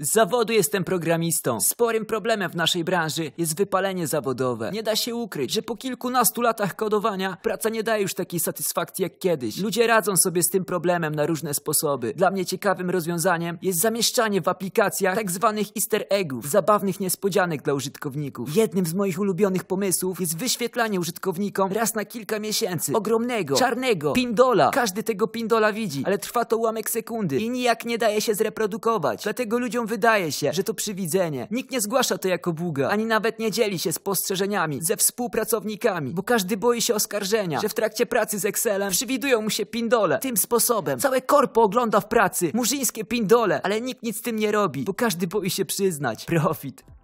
Z zawodu jestem programistą. Sporym problemem w naszej branży jest wypalenie zawodowe. Nie da się ukryć, że po kilkunastu latach kodowania praca nie daje już takiej satysfakcji jak kiedyś. Ludzie radzą sobie z tym problemem na różne sposoby. Dla mnie ciekawym rozwiązaniem jest zamieszczanie w aplikacjach tak zwanych easter eggów, zabawnych niespodzianek dla użytkowników. Jednym z moich ulubionych pomysłów jest wyświetlanie użytkownikom raz na kilka miesięcy ogromnego, czarnego pindola. Każdy tego pindola widzi, ale trwa to ułamek sekundy i nijak nie daje się zreprodukować. Dlatego ludziom wydaje się, że to przywidzenie. Nikt nie zgłasza to jako buga, ani nawet nie dzieli się spostrzeżeniami ze współpracownikami, bo każdy boi się oskarżenia, że w trakcie pracy z Excelem przywidują mu się pindole. Tym sposobem całe korpo ogląda w pracy murzyńskie pindole, ale nikt nic z tym nie robi, bo każdy boi się przyznać. Profit.